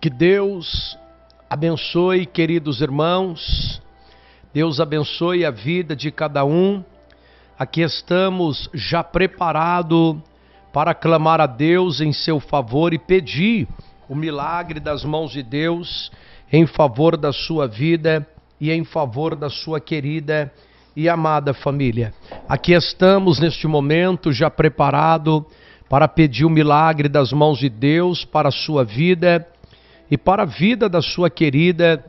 Que Deus abençoe, queridos irmãos, Deus abençoe a vida de cada um. Aqui estamos já preparado para clamar a Deus em seu favor e pedir o milagre das mãos de Deus em favor da sua vida e em favor da sua querida e amada família. Aqui estamos neste momento já preparado para pedir o milagre das mãos de Deus para a sua vida e para a vida da sua querida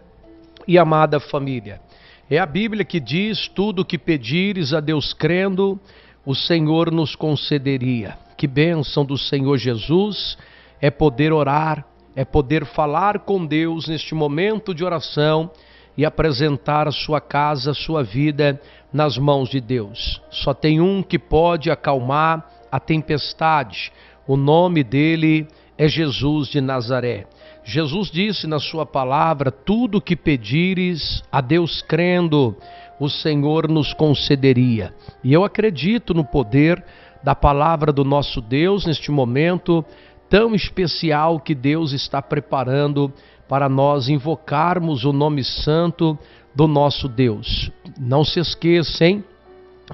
e amada família. É a Bíblia que diz: tudo o que pedires a Deus crendo, o Senhor nos concederia. Que bênção do Senhor Jesus é poder orar, é poder falar com Deus neste momento de oração e apresentar a sua casa, a sua vida nas mãos de Deus. Só tem um que pode acalmar a tempestade. O nome dele é Jesus de Nazaré. Jesus disse na sua palavra: tudo que pedires a Deus crendo, o Senhor nos concederia. E eu acredito no poder da palavra do nosso Deus neste momento tão especial que Deus está preparando para nós invocarmos o nome santo do nosso Deus. Não se esqueçam,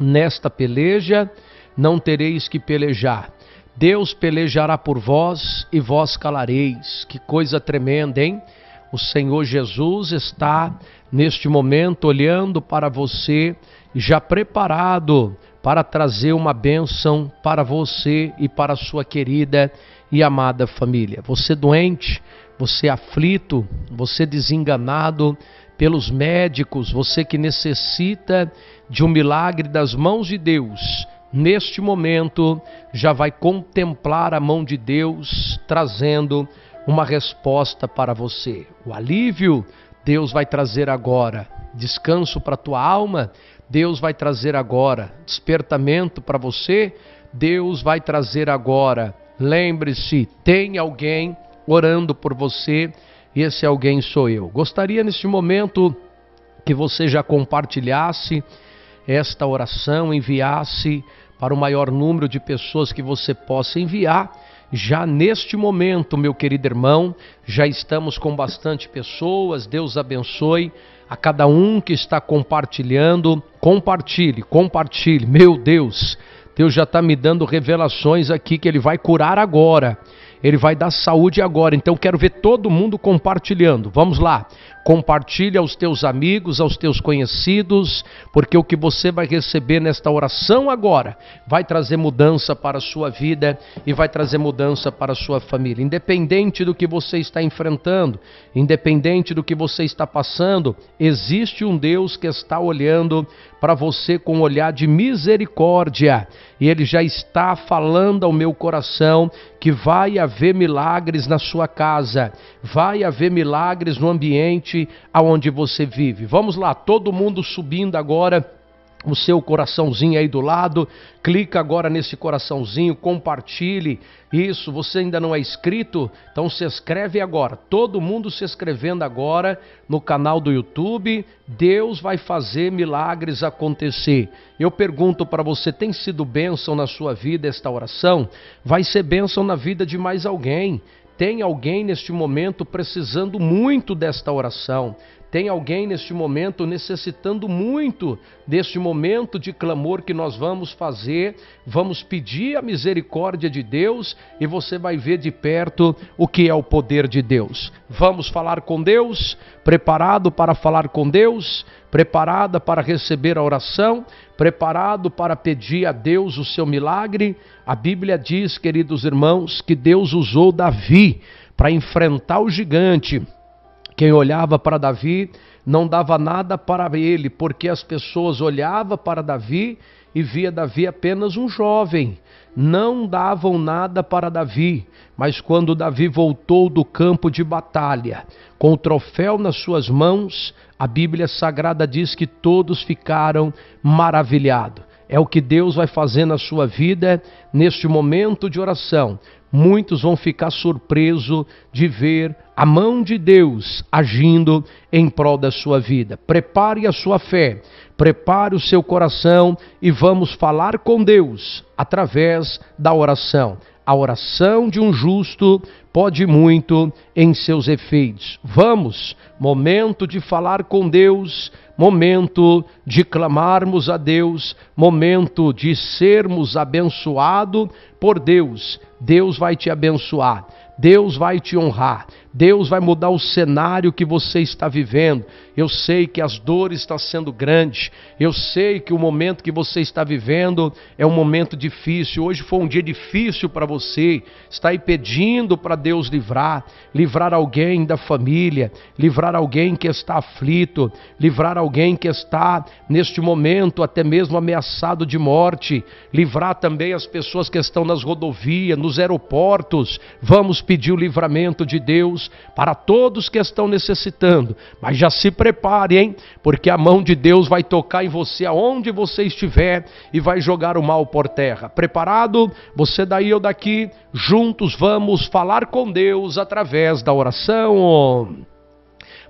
nesta peleja não tereis que pelejar Deus pelejará por vós e vós calareis. Que coisa tremenda, hein? O Senhor Jesus está neste momento olhando para você, já preparado para trazer uma bênção para você e para a sua querida e amada família. Você doente, você aflito, você desenganado pelos médicos, você que necessita de um milagre das mãos de Deus neste momento já vai contemplar a mão de Deus trazendo uma resposta para você. O alívio Deus vai trazer agora, descanso para tua alma, Deus vai trazer agora, despertamento para você, Deus vai trazer agora. Lembre-se, tem alguém orando por você, e esse alguém sou eu. Gostaria neste momento que você já compartilhasse esta oração, enviasse para o maior número de pessoas que você possa enviar. Já neste momento, meu querido irmão, já estamos com bastante pessoas. Deus abençoe a cada um que está compartilhando. Compartilhe, compartilhe. Meu Deus, Deus já está me dando revelações aqui que Ele vai curar agora. Ele vai dar saúde agora. Então quero ver todo mundo compartilhando. Vamos lá compartilhe aos teus amigos, aos teus conhecidos, porque o que você vai receber nesta oração agora vai trazer mudança para a sua vida e vai trazer mudança para a sua família. Independente do que você está enfrentando, independente do que você está passando, existe um Deus que está olhando para você com um olhar de misericórdia e ele já está falando ao meu coração que vai haver milagres na sua casa, vai haver milagres no ambiente ambiente aonde você vive. Vamos lá, todo mundo subindo agora o seu coraçãozinho aí do lado, clica agora nesse coraçãozinho, compartilhe. Isso, você ainda não é inscrito, então se inscreve agora. Todo mundo se inscrevendo agora no canal do YouTube. Deus vai fazer milagres acontecer. Eu pergunto para você, tem sido bênção na sua vida esta oração? Vai ser bênção na vida de mais alguém. Tem alguém neste momento precisando muito desta oração, tem alguém neste momento necessitando muito deste momento de clamor que nós vamos fazer, vamos pedir a misericórdia de Deus e você vai ver de perto o que é o poder de Deus. Vamos falar com Deus? Preparado para falar com Deus? Preparada para receber a oração? Preparado para pedir a Deus o seu milagre? A Bíblia diz, queridos irmãos, que Deus usou Davi para enfrentar o gigante quem olhava para Davi não dava nada para ele, porque as pessoas olhavam para Davi e via Davi apenas um jovem. Não davam nada para Davi, mas quando Davi voltou do campo de batalha, com o troféu nas suas mãos, a Bíblia Sagrada diz que todos ficaram maravilhados. É o que Deus vai fazer na sua vida neste momento de oração. Muitos vão ficar surpresos de ver a mão de Deus agindo em prol da sua vida. Prepare a sua fé, prepare o seu coração e vamos falar com Deus através da oração. A oração de um justo pode muito em seus efeitos. Vamos, momento de falar com Deus, momento de clamarmos a Deus, momento de sermos abençoados por Deus. Deus vai te abençoar, Deus vai te honrar. Deus vai mudar o cenário que você está vivendo. Eu sei que as dores estão sendo grandes. Eu sei que o momento que você está vivendo é um momento difícil. Hoje foi um dia difícil para você. Está aí pedindo para Deus livrar, livrar alguém da família, livrar alguém que está aflito, livrar alguém que está neste momento até mesmo ameaçado de morte, livrar também as pessoas que estão nas rodovias, nos aeroportos. Vamos pedir o livramento de Deus para todos que estão necessitando. Mas já se prepare, hein? Porque a mão de Deus vai tocar em você aonde você estiver e vai jogar o mal por terra. Preparado? Você daí ou daqui, juntos vamos falar com Deus através da oração.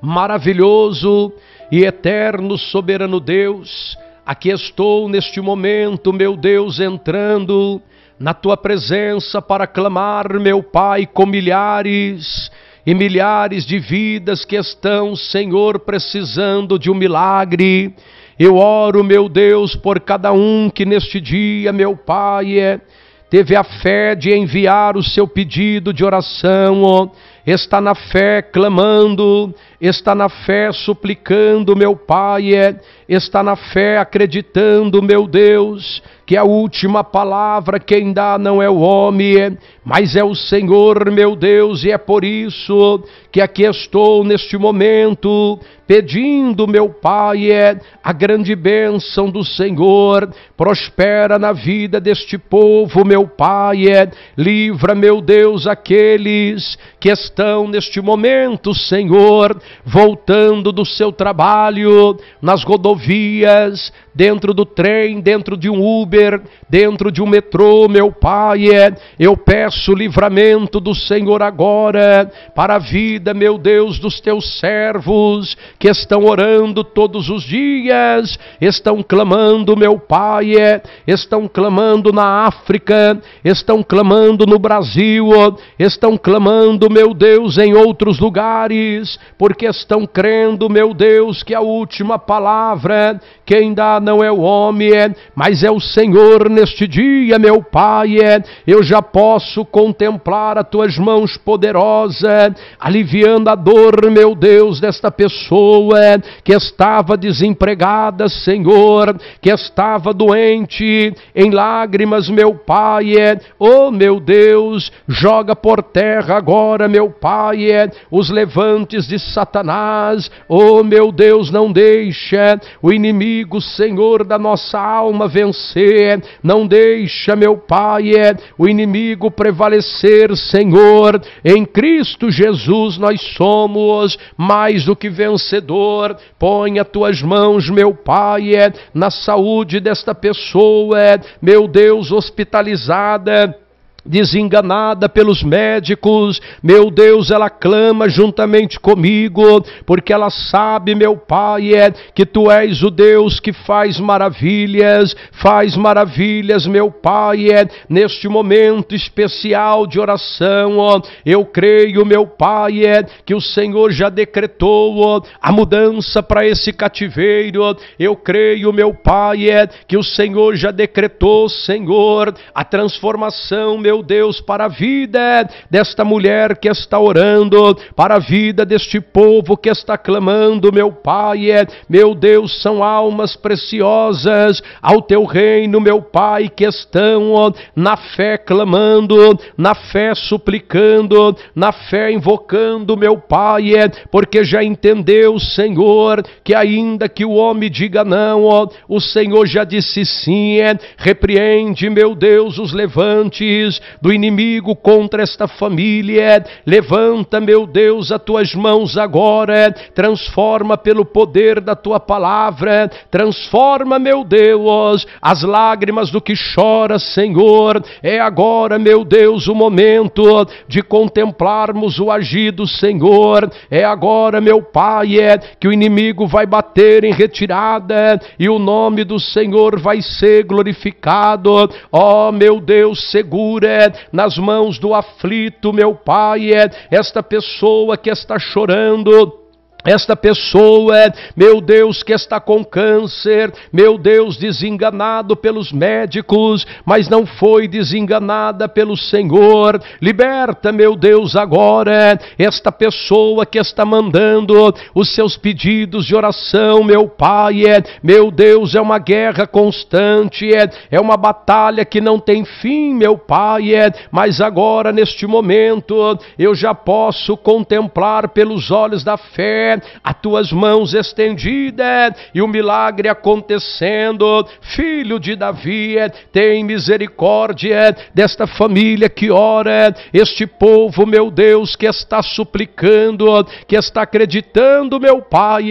Maravilhoso e eterno soberano Deus, aqui estou neste momento, meu Deus, entrando na tua presença para clamar, meu Pai, com milhares e milhares de vidas que estão, Senhor, precisando de um milagre. Eu oro, meu Deus, por cada um que neste dia, meu Pai, é, teve a fé de enviar o seu pedido de oração, ó, está na fé clamando, está na fé suplicando, meu Pai, é, está na fé acreditando, meu Deus, que a última palavra quem dá não é o homem, é, mas é o Senhor, meu Deus, e é por isso que aqui estou neste momento, pedindo, meu Pai, é, a grande bênção do Senhor, prospera na vida deste povo, meu Pai, é, livra, meu Deus, aqueles que estão neste momento, Senhor, voltando do seu trabalho nas rodovias, dentro do trem, dentro de um Uber, dentro de um metrô, meu Pai, é, eu peço livramento do Senhor agora para a vida, meu Deus, dos teus servos que estão orando todos os dias, estão clamando, meu Pai, é, estão clamando na África, estão clamando no Brasil, estão clamando, meu Deus, em outros lugares, porque estão crendo, meu Deus, que a última palavra quem dá não é o homem, é, mas é o Senhor neste dia, meu Pai. É. Eu já posso contemplar as tuas mãos poderosas, aliviando a dor, meu Deus, desta pessoa é, que estava desempregada, Senhor, que estava doente, em lágrimas, meu Pai. Oh, meu Deus, joga por terra agora, meu Pai, os levantes de Satanás. Oh, meu Deus, não deixa o inimigo, Senhor Senhor da nossa alma vencer. Não deixa, meu Pai, é, o inimigo prevalecer, Senhor. Em Cristo Jesus nós somos mais do que vencedor. Põe as tuas mãos, meu Pai, é, na saúde desta pessoa, é, meu Deus, hospitalizada desenganada pelos médicos. Meu Deus, ela clama juntamente comigo, porque ela sabe, meu Pai, é, que tu és o Deus que faz maravilhas, faz maravilhas, meu Pai, é, neste momento especial de oração. Eu creio, meu Pai, é, que o Senhor já decretou a mudança para esse cativeiro. Eu creio, meu Pai, que o Senhor já decretou, Senhor, a transformação, meu meu Deus, para a vida desta mulher que está orando, para a vida deste povo que está clamando, meu Pai, é, meu Deus, são almas preciosas ao teu reino, meu Pai, que estão na fé clamando, na fé suplicando, na fé invocando, meu Pai, é, porque já entendeu, Senhor, que ainda que o homem diga não, o Senhor já disse sim, é, repreende, meu Deus, os levantes, do inimigo contra esta família. Levanta, meu Deus, as tuas mãos agora, transforma pelo poder da tua palavra, transforma, meu Deus, as lágrimas do que chora, Senhor. É agora, meu Deus, o momento de contemplarmos o agir do Senhor. É agora, meu Pai, é que o inimigo vai bater em retirada e o nome do Senhor vai ser glorificado. Ó oh, meu Deus, segura nas mãos do aflito, meu Pai, esta pessoa que está chorando esta pessoa, é, meu Deus, que está com câncer, meu Deus, desenganado pelos médicos, mas não foi desenganada pelo Senhor. Liberta, meu Deus, agora esta pessoa que está mandando os seus pedidos de oração, meu Pai. É, meu Deus, é uma guerra constante, é, é uma batalha que não tem fim, meu Pai. Mas agora, neste momento, eu já posso contemplar pelos olhos da fé a tuas mãos estendida e o milagre acontecendo. Filho de Davi, tem misericórdia desta família que ora, este povo, meu Deus, que está suplicando, que está acreditando, meu Pai,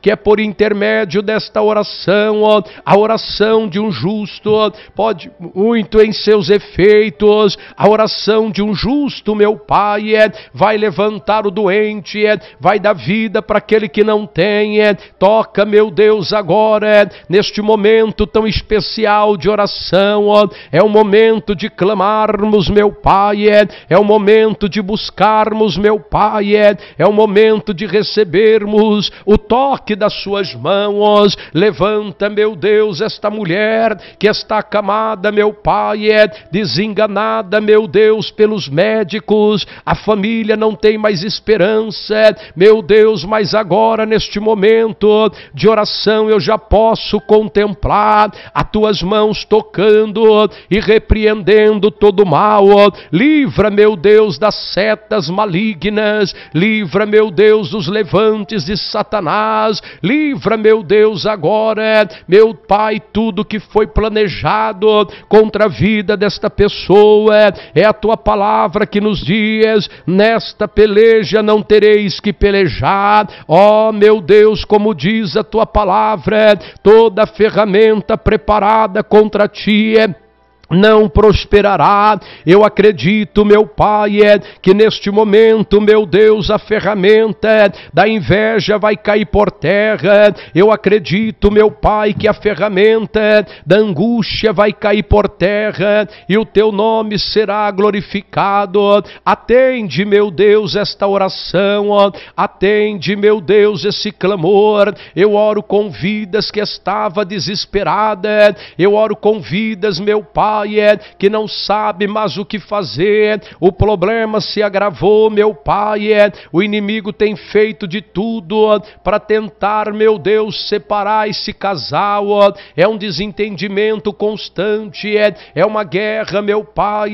que é por intermédio desta oração, a oração de um justo pode muito em seus efeitos, a oração de um justo, meu Pai, vai levantar o doente, vai dar vida para aquele que não tem. É, toca, meu Deus, agora, é, neste momento tão especial de oração. É o momento de clamarmos, meu Pai. É, é o momento de buscarmos, meu Pai. É o momento de recebermos o toque das Suas mãos. Levanta, meu Deus, esta mulher que está acamada, meu Pai, desenganada, meu Deus, pelos médicos. A família não tem mais esperança, meu Deus mas agora, neste momento de oração, eu já posso contemplar as tuas mãos tocando e repreendendo todo o mal. Livra, meu Deus, das setas malignas, livra, meu Deus, dos levantes de Satanás, livra, meu Deus, agora, meu Pai, tudo que foi planejado contra a vida desta pessoa. É a tua palavra que nos diz: nesta peleja não tereis que pelejar Ó oh, meu Deus, como diz a tua palavra, toda ferramenta preparada contra ti é não prosperará. Eu acredito, meu Pai, é que neste momento, meu Deus, a ferramenta da inveja vai cair por terra. Eu acredito, meu Pai, que a ferramenta da angústia vai cair por terra e o teu nome será glorificado. Atende, meu Deus, esta oração. Atende, meu Deus, esse clamor. Eu oro com vidas que estava desesperada. Eu oro com vidas, meu Pai Pai, que não sabe mais o que fazer, o problema se agravou, meu Pai, o inimigo tem feito de tudo para tentar, meu Deus, separar esse casal, é um desentendimento constante, é uma guerra, meu Pai,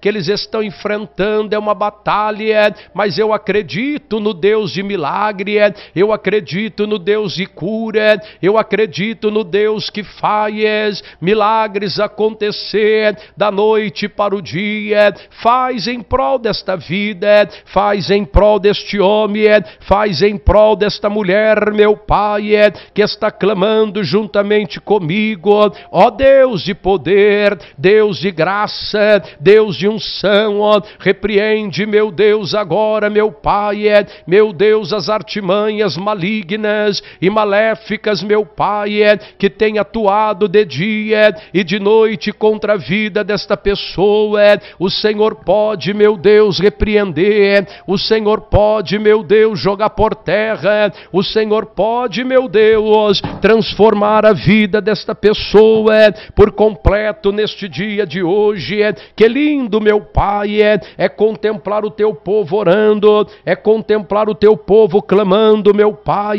que eles estão enfrentando, é uma batalha, mas eu acredito no Deus de milagre, eu acredito no Deus de cura, eu acredito no Deus que faz milagres acontecer da noite para o dia, faz em prol desta vida, faz em prol deste homem, faz em prol desta mulher, meu Pai, que está clamando juntamente comigo, ó Deus de poder, Deus de graça, Deus de unção, ó, repreende, meu Deus, agora, meu Pai, meu Deus, as artimanhas malignas e maléficas, meu Pai, que tem atuado de dia e de noite contra a vida desta pessoa. É, o Senhor pode, meu Deus, repreender. É, o Senhor pode, meu Deus, jogar por terra. É, o Senhor pode, meu Deus, transformar a vida desta pessoa por completo neste dia de hoje. Que lindo, meu Pai, é contemplar o teu povo orando, é contemplar o teu povo clamando, meu Pai.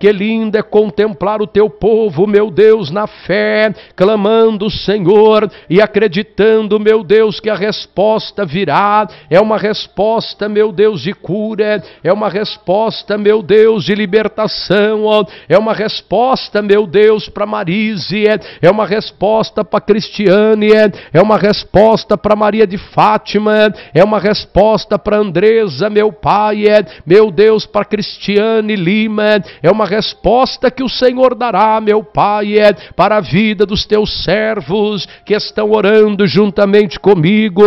Que lindo é contemplar o teu povo, meu Deus, na fé, clamando, Senhor, e acreditando, meu Deus, que a resposta virá, é uma resposta, meu Deus, de cura, é uma resposta, meu Deus, de libertação, ó. é uma resposta, meu Deus, para Marise, é uma resposta para Cristiane, é é uma resposta para Maria de Fátima, é uma resposta para Andresa, meu Pai, é, meu Deus, para Cristiane Lima, é uma resposta que o Senhor dará, meu Pai, é, para a vida dos teus servos que estão estão orando juntamente comigo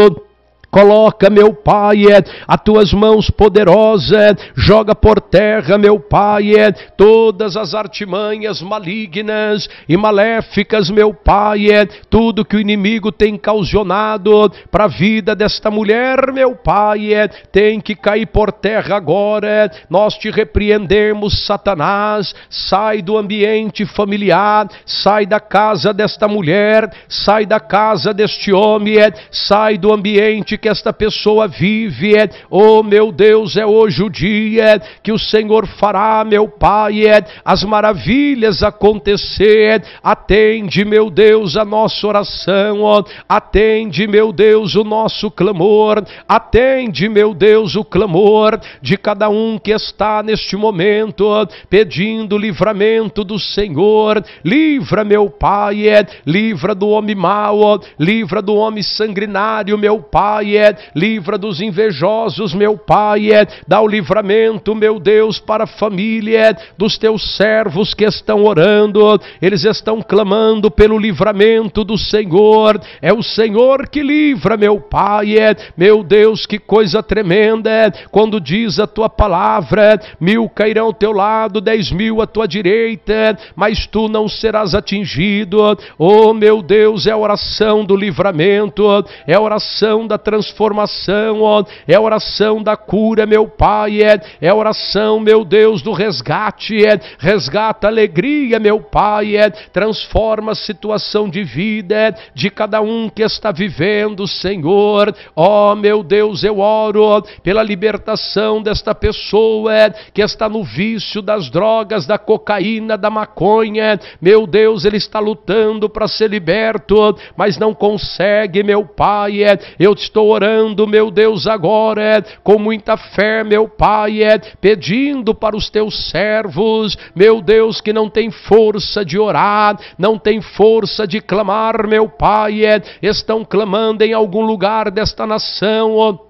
Coloca, meu Pai, é, as tuas mãos poderosas, joga por terra, meu Pai, é, todas as artimanhas malignas e maléficas, meu Pai, é, tudo que o inimigo tem causionado para a vida desta mulher, meu Pai, tem que cair por terra agora. Nós te repreendemos, Satanás, sai do ambiente familiar, sai da casa desta mulher, sai da casa deste homem, sai do ambiente que esta pessoa vive. É, oh meu Deus, é hoje o dia que o Senhor fará, meu Pai, é, as maravilhas acontecer. É, atende, meu Deus, a nossa oração. Atende, meu Deus, o nosso clamor. Atende, meu Deus, o clamor de cada um que está neste momento pedindo livramento do Senhor. Livra, meu Pai, livra do homem mau, livra do homem sanguinário, meu Pai. Pai, é, livra dos invejosos, meu Pai, é, dá o livramento, meu Deus, para a família é, dos teus servos que estão orando, eles estão clamando pelo livramento do Senhor, é o Senhor que livra, meu Pai, meu Deus, que coisa tremenda, quando diz a tua palavra, mil cairão ao teu lado, dez mil à tua direita, mas tu não serás atingido, oh meu Deus, é a oração do livramento, é a oração da transformação, transformação, ó. É a oração da cura, meu Pai, é. É a oração, meu Deus, do resgate, é. Resgata a alegria, meu Pai, é. Transforma a situação de vida é. de cada um que está vivendo, Senhor. Ó, meu Deus, eu oro ó, pela libertação desta pessoa é, que está no vício das drogas, da cocaína, da maconha. É. Meu Deus, ele está lutando para ser liberto, mas não consegue, meu Pai, é. Eu estou orando, meu Deus, agora, é, com muita fé, meu Pai, é, pedindo para os teus servos, meu Deus, que não tem força de orar, não tem força de clamar, meu Pai, é, estão clamando em algum lugar desta nação,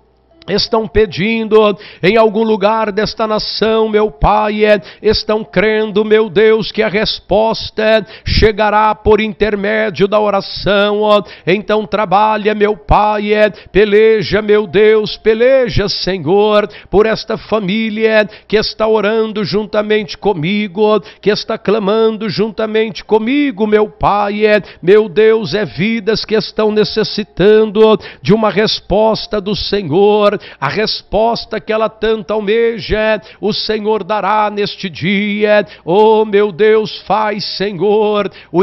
estão pedindo em algum lugar desta nação, meu Pai, é, estão crendo, meu Deus, que a resposta é, chegará por intermédio da oração. Então trabalha, meu Pai, é, peleja, meu Deus, peleja, Senhor, por esta família que está orando juntamente comigo, que está clamando juntamente comigo, meu Pai, meu Deus, é vidas que estão necessitando de uma resposta do Senhor a resposta que ela tanto almeja, é, o Senhor dará neste dia. Oh meu Deus, faz, Senhor, o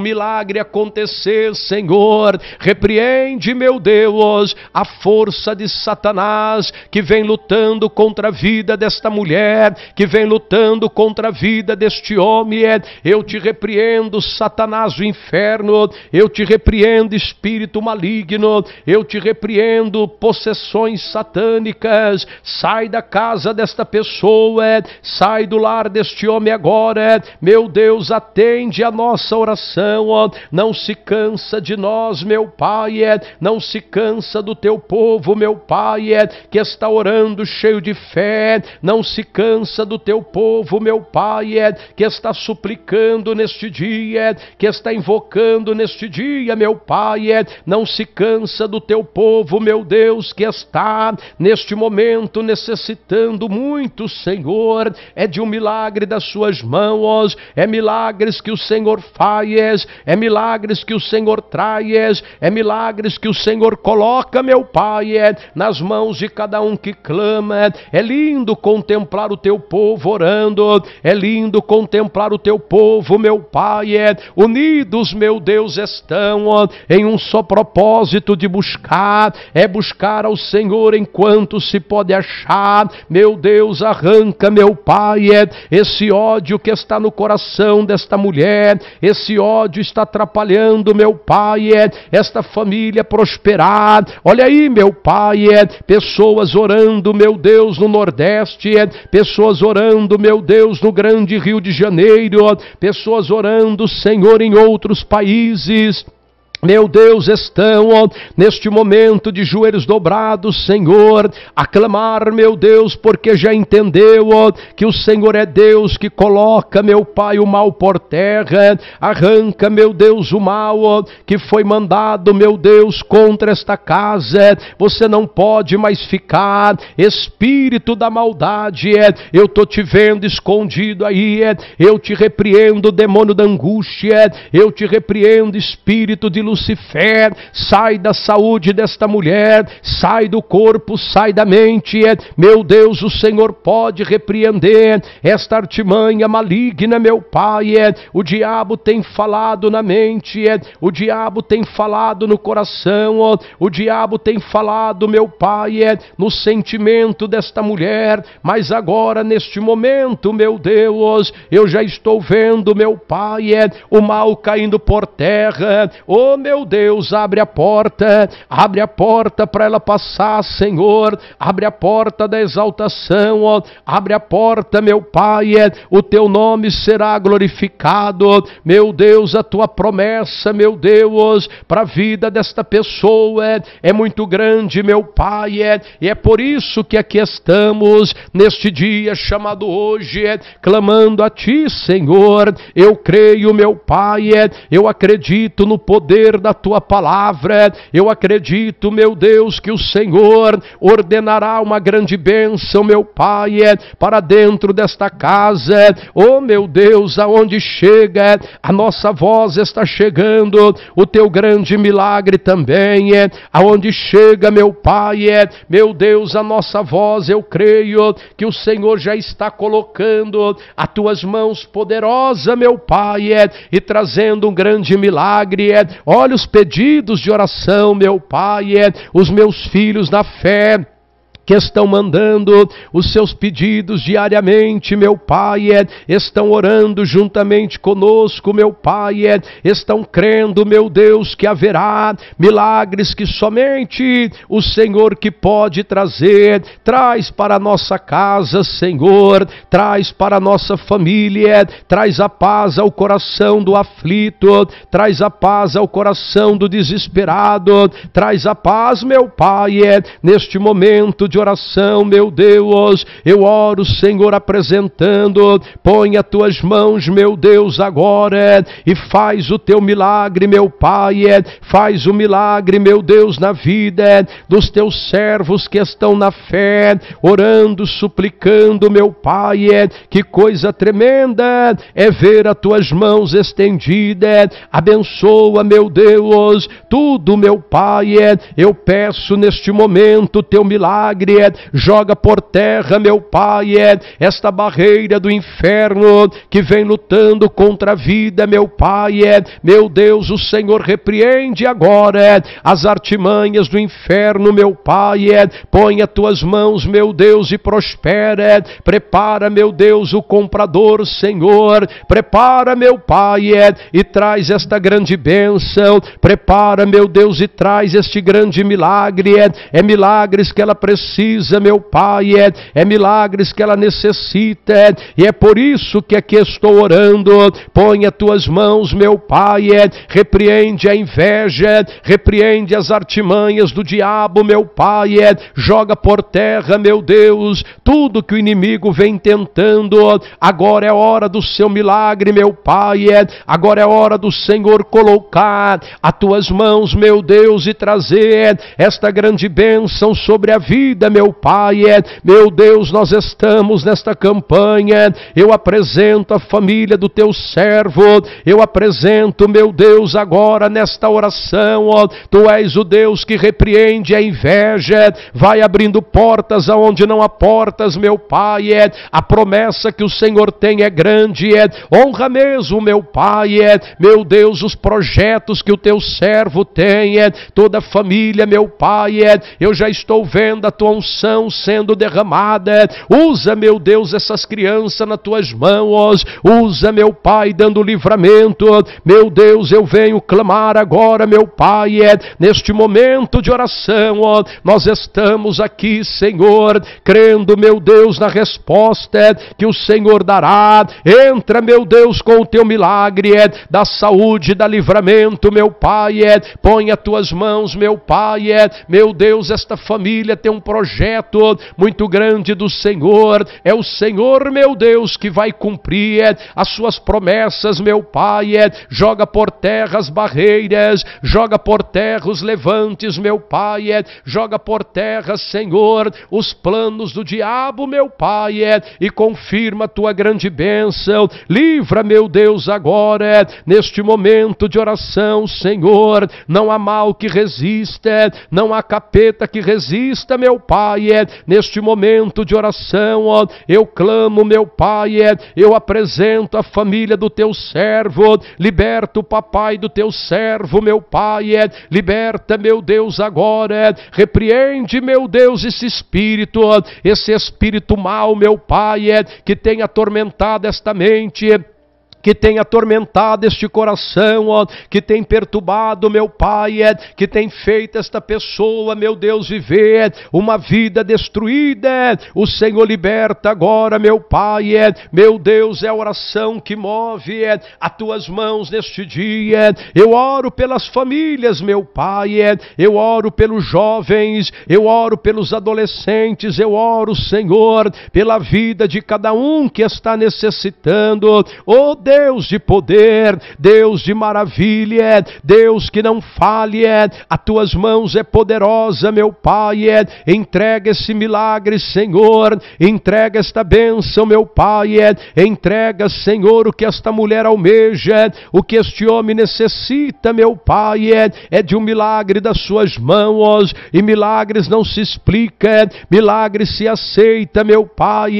milagre acontecer, Senhor. Repreende, meu Deus, a força de Satanás que vem lutando contra a vida desta mulher, que vem lutando contra a vida deste homem. Eu te repreendo, Satanás do inferno, eu te repreendo, espírito maligno, eu te repreendo, possessões satânicas, sai da casa desta pessoa, sai do lar deste homem agora, meu Deus, atende a nossa oração, não se cansa de nós, meu Pai, é. não se cansa do teu povo, meu Pai, é, que está orando cheio de fé, não se cansa do teu povo, meu Pai, é, que está suplicando neste dia, que está invocando neste dia, meu Pai, não se cansa do teu povo, meu Deus, que está neste momento necessitando muito, Senhor, é de um milagre das suas mãos, é milagres que o Senhor faz, é milagres que o Senhor traz, é milagres que o Senhor coloca, meu Pai, é nas mãos de cada um que clama. É lindo contemplar o teu povo orando, é lindo contemplar o teu povo, meu Pai, é unidos, meu Deus, estão em um só propósito de buscar, é buscar ao Senhor Senhor enquanto se pode achar. Meu Deus, arranca, meu Pai, é esse ódio que está no coração desta mulher, esse ódio está atrapalhando, meu Pai, é esta família prosperar. Olha aí, meu Pai, é pessoas orando, meu Deus, no Nordeste, pessoas orando, meu Deus, no grande Rio de Janeiro, pessoas orando, Senhor, em outros países. Meu Deus, estão ó, neste momento de joelhos dobrados, Senhor, aclamar, meu Deus, porque já entendeu ó, que o Senhor é Deus que coloca, meu Pai, o mal por terra, arranca, meu Deus, o mal ó, que foi mandado, meu Deus, contra esta casa. Você não pode mais ficar, espírito da maldade, é, eu tô te vendo escondido aí, é, eu te repreendo, demônio da angústia, é, eu te repreendo, espírito de Lucifer, sai da saúde desta mulher, sai do corpo, sai da mente. É, meu Deus, o Senhor pode repreender esta artimanha maligna, meu Pai. É, o diabo tem falado na mente, é, o diabo tem falado no coração, o diabo tem falado, meu Pai, no sentimento desta mulher, mas agora, neste momento, meu Deus, eu já estou vendo, meu Pai, o mal caindo por terra. Oh, meu Deus, abre a porta, abre a porta para ela passar, Senhor. Abre a porta da exaltação, ó. abre a porta, meu Pai. É, o teu nome será glorificado, meu Deus. A tua promessa, meu Deus, para a vida desta pessoa é, é muito grande, meu Pai. É, e é por isso que aqui estamos neste dia chamado hoje, clamando a Ti, Senhor. Eu creio, meu Pai. Eu acredito no poder poder da tua palavra. Eu acredito, meu Deus, que o Senhor ordenará uma grande bênção, meu Pai, é, para dentro desta casa. Oh, meu Deus, aonde chega a nossa voz está chegando, o teu grande milagre também. É. Aonde chega, meu Pai, é? meu Deus, a nossa voz, eu creio que o Senhor já está colocando as tuas mãos poderosas, meu Pai, e trazendo um grande milagre. Ó Olha os pedidos de oração, meu Pai, é os meus filhos na fé que estão mandando os seus pedidos diariamente, meu Pai, é, estão orando juntamente conosco, meu Pai, é, estão crendo, meu Deus, que haverá milagres que somente o Senhor que pode trazer, traz para a nossa casa, Senhor, traz para a nossa família, é, traz a paz ao coração do aflito, traz a paz ao coração do desesperado, traz a paz, meu Pai, neste momento de de oração, meu Deus. Eu oro, Senhor, apresentando. Põe as tuas mãos, meu Deus, agora e faz o teu milagre, meu Pai. É, faz o milagre, meu Deus, na vida é, dos teus servos que estão na fé, orando, suplicando, meu Pai. É, que coisa tremenda é ver as tuas mãos estendidas. Abençoa, meu Deus, tudo, meu Pai. Eu peço neste momento teu milagre alegre, joga por terra, meu Pai, é esta barreira do inferno que vem lutando contra a vida, meu Pai, é, meu Deus, o Senhor repreende agora é, as artimanhas do inferno, meu Pai, põe as tuas mãos, meu Deus, e prospera, prepara, meu Deus, o comprador, Senhor, prepara, meu Pai, e traz esta grande bênção, prepara, meu Deus, e traz este grande milagre, é milagres que ela precisa precisa, meu Pai, é, é milagres que ela necessita, é, e é por isso que aqui estou orando. Põe as tuas mãos, meu Pai, é, repreende a inveja, repreende as artimanhas do diabo, meu Pai, é, joga por terra, meu Deus, tudo que o inimigo vem tentando. Agora é hora do seu milagre, meu Pai, é, agora é hora do Senhor colocar as tuas mãos, meu Deus, e trazer é, esta grande bênção sobre a vida vida, meu Pai. É, meu Deus, nós estamos nesta campanha. Eu apresento a família do teu servo. Eu apresento, meu Deus, agora nesta oração. tu és o Deus que repreende a inveja. Vai abrindo portas aonde não há portas, meu Pai. É. A promessa que o Senhor tem é grande. É. Honra mesmo, meu Pai. Meu Deus, os projetos que o teu servo tem. Toda a família, meu Pai. Eu já estou vendo a tua unção sendo derramada. Usa, meu Deus, essas crianças nas tuas mãos. Usa, meu Pai, dando livramento. Meu Deus, eu venho clamar agora, meu Pai, é neste momento de oração. Nós estamos aqui, Senhor, crendo, meu Deus, na resposta que o Senhor dará. Entra, meu Deus, com o teu milagre é da saúde, da livramento, meu Pai. É. Põe as tuas mãos, meu Pai. Meu Deus, esta família tem um problema projeto muito grande do Senhor. É o Senhor, meu Deus, que vai cumprir é, as suas promessas, meu Pai. É. Joga por terra as barreiras, joga por terra os levantes, meu Pai. É. Joga por terra, Senhor, os planos do diabo, meu Pai, e confirma a tua grande bênção. Livra, meu Deus, agora, neste momento de oração, Senhor. Não há mal que resista, não há capeta que resista, meu Pai, é, neste momento de oração, ó, eu clamo, meu Pai, é, eu apresento a família do teu servo, liberta o papai do teu servo, meu Pai, é, liberta, meu Deus, agora, repreende, meu Deus, esse espírito, esse espírito mal, meu Pai, que tem atormentado esta mente que tem atormentado este coração, ó, que tem perturbado meu Pai, é, que tem feito esta pessoa, meu Deus, viver é, uma vida destruída. É. o Senhor liberta agora, meu Pai, é, meu Deus, é a oração que move é, as tuas mãos neste dia. É. Eu oro pelas famílias, meu Pai, é, eu oro pelos jovens, eu oro pelos adolescentes, eu oro, Senhor, pela vida de cada um que está necessitando. Oh Deus, Deus de poder, Deus de maravilha, é Deus que não falha, é, a tuas mãos é poderosa, meu Pai, é, entrega esse milagre, Senhor, entrega esta bênção, meu Pai, entrega, Senhor, o que esta mulher almeja, o que este homem necessita, meu Pai, é de um milagre das suas mãos, e milagres não se explica, milagre se aceita, meu Pai,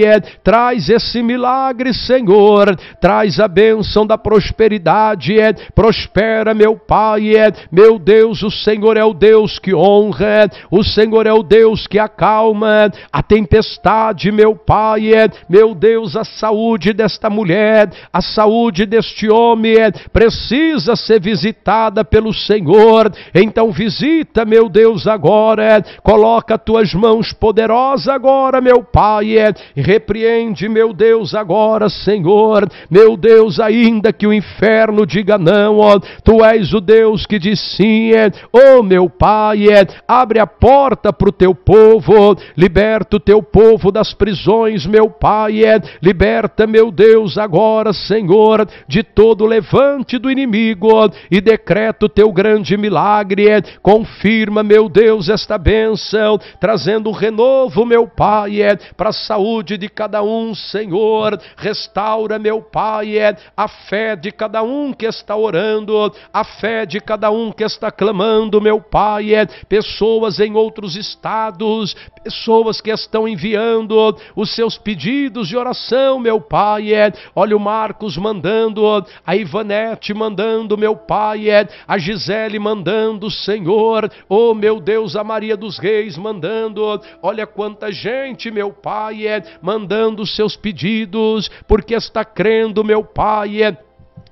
traz esse milagre, Senhor, traz a bênção da prosperidade é prospera, meu Pai, é meu Deus, o Senhor é o Deus que honra, é, o Senhor é o Deus que acalma é. a tempestade, meu Pai, é meu Deus, a saúde desta mulher, a saúde deste homem é, precisa ser visitada pelo Senhor. Então visita, meu Deus, agora, é, coloca tuas mãos poderosas agora, meu Pai, é, repreende, meu Deus, agora, Senhor, meu Deus Deus, ainda que o inferno diga não, ó, tu és o Deus que diz sim, é, oh meu Pai, é, abre a porta para o teu povo, liberta o teu povo das prisões, meu Pai, é, liberta, meu Deus, agora, Senhor, de todo levante do inimigo, ó, e decreta o teu grande milagre, é, confirma, meu Deus, esta bênção, trazendo um renovo, meu Pai, é, para a saúde de cada um, Senhor, restaura, meu Pai, é, a fé de cada um que está orando, a fé de cada um que está clamando, meu Pai, é pessoas em outros estados, pessoas que estão enviando os seus pedidos de oração, meu Pai. É, olha o Marcos mandando, a Ivanete mandando, meu Pai. É, a Gisele mandando, Senhor. Oh, meu Deus, a Maria dos Reis mandando. Olha quanta gente, meu Pai, é, mandando seus pedidos, porque está crendo, meu Pai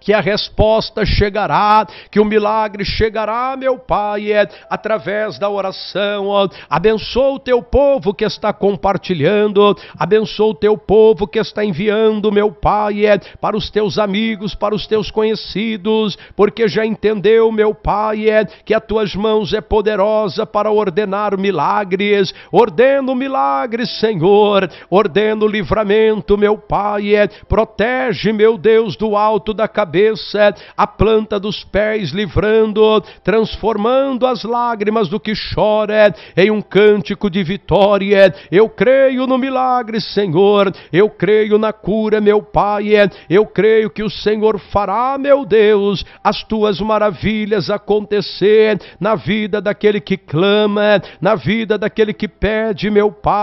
que a resposta chegará, que o milagre chegará, meu Pai, é através da oração. Ó, abençoa o teu povo que está compartilhando, abençoa o teu povo que está enviando, meu Pai, é para os teus amigos, para os teus conhecidos, porque já entendeu, meu Pai, é que as tuas mãos é poderosa para ordenar milagres. Ordena o milagre, Senhor, ordena o livramento, meu Pai, é protege, meu Deus, do alto da cabeça, a planta dos pés, livrando, transformando as lágrimas do que chora em um cântico de vitória. Eu creio no milagre, Senhor. Eu creio na cura, meu Pai. Eu creio que o Senhor fará, meu Deus, as tuas maravilhas acontecer na vida daquele que clama, na vida daquele que pede, meu Pai.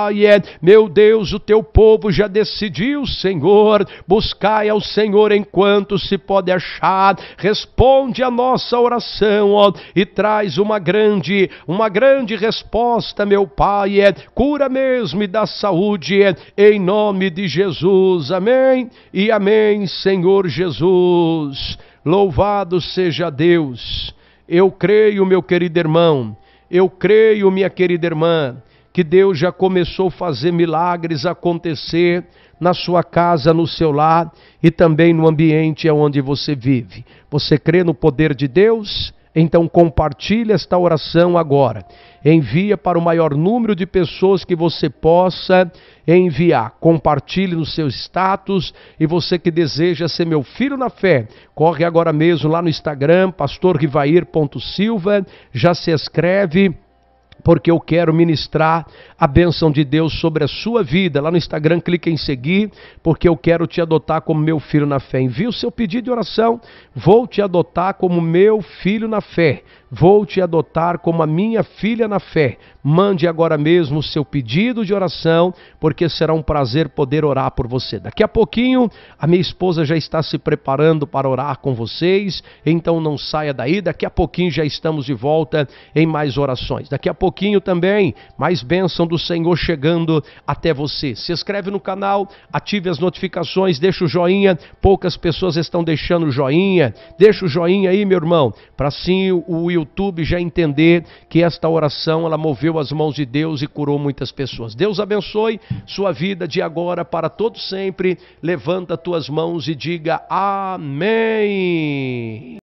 Meu Deus, o teu povo já decidiu, Senhor. Buscai ao Senhor enquanto se pode achar, responde a nossa oração, ó, e traz uma grande, uma grande resposta, meu Pai, é, cura mesmo e dá saúde, é, em nome de Jesus, amém e amém, Senhor Jesus. Louvado seja Deus. Eu creio, meu querido irmão, eu creio, minha querida irmã, que Deus já começou a fazer milagres acontecer na sua casa, no seu lar e também no ambiente onde você vive. Você crê no poder de Deus? Então compartilhe esta oração agora. Envia para o maior número de pessoas que você possa enviar. Compartilhe no seu status e você que deseja ser meu filho na fé, corre agora mesmo lá no Instagram pastorrivair.silva, já se inscreve porque eu quero ministrar a bênção de Deus sobre a sua vida. Lá no Instagram, clique em seguir, porque eu quero te adotar como meu filho na fé. Envie o seu pedido de oração. Vou te adotar como meu filho na fé. Vou te adotar como a minha filha na fé Mande agora mesmo o seu pedido de oração, porque será um prazer poder orar por você. Daqui a pouquinho, a minha esposa já está se preparando para orar com vocês, então não saia daí. Daqui a pouquinho já estamos de volta em mais orações. Daqui a pouquinho também, mais bênção do Senhor chegando até você. Se inscreve no canal, ative as notificações, deixa o joinha. Poucas pessoas estão deixando o joinha. Deixa o joinha aí, meu irmão, para sim o YouTube já entender que esta oração ela moveu recebeu as mãos de Deus e curou muitas pessoas. Deus abençoe sua vida de agora para todo sempre. Levanta tuas mãos e diga amém.